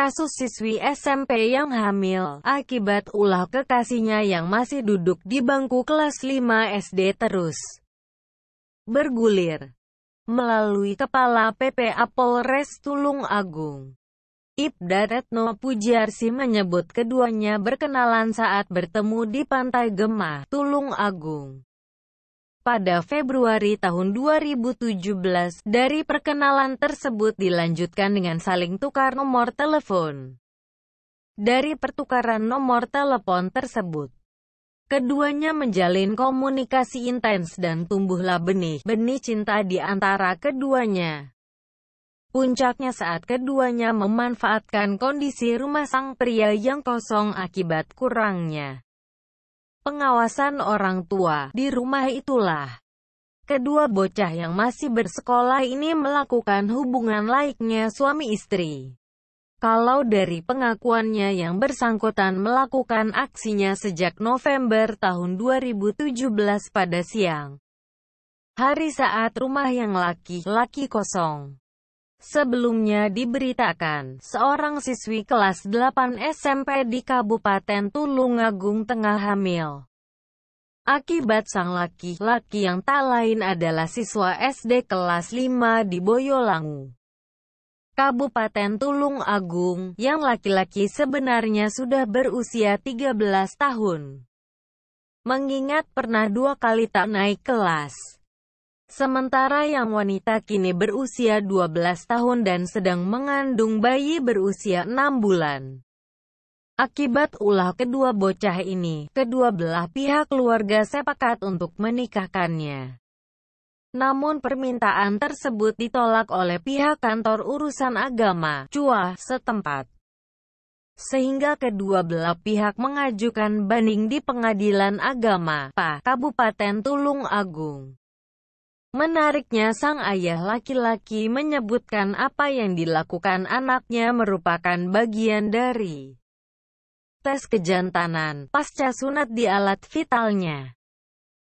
kasus siswi SMP yang hamil akibat ulah kekasihnya yang masih duduk di bangku kelas 5 SD terus bergulir melalui Kepala PPA Polres Tulung Agung. Ibda Retno Pujiarsi menyebut keduanya berkenalan saat bertemu di Pantai Gemah, Tulung Agung pada Februari tahun 2017. Dari perkenalan tersebut dilanjutkan dengan saling tukar nomor telepon. Dari pertukaran nomor telepon tersebut, keduanya menjalin komunikasi intens dan tumbuhlah benih, benih cinta di antara keduanya. Puncaknya saat keduanya memanfaatkan kondisi rumah sang pria yang kosong akibat kurangnya pengawasan orang tua di rumah itulah. Kedua bocah yang masih bersekolah ini melakukan hubungan laiknya suami istri. Kalau dari pengakuannya yang bersangkutan melakukan aksinya sejak November tahun 2017 pada siang hari saat rumah yang laki-laki kosong. Sebelumnya diberitakan, seorang siswi kelas 8 SMP di Kabupaten Tulungagung tengah hamil. Akibat sang laki-laki yang tak lain adalah siswa SD kelas 5 di Boyolangu. Kabupaten Tulung Agung, yang laki-laki sebenarnya sudah berusia 13 tahun. Mengingat pernah dua kali tak naik kelas. Sementara yang wanita kini berusia 12 tahun dan sedang mengandung bayi berusia 6 bulan. Akibat ulah kedua bocah ini, kedua belah pihak keluarga sepakat untuk menikahkannya. Namun permintaan tersebut ditolak oleh pihak kantor urusan agama, Cuah, setempat. Sehingga kedua belah pihak mengajukan banding di pengadilan agama, PA, Kabupaten Tulung Agung. Menariknya sang ayah laki-laki menyebutkan apa yang dilakukan anaknya merupakan bagian dari tes kejantanan pasca sunat di alat vitalnya.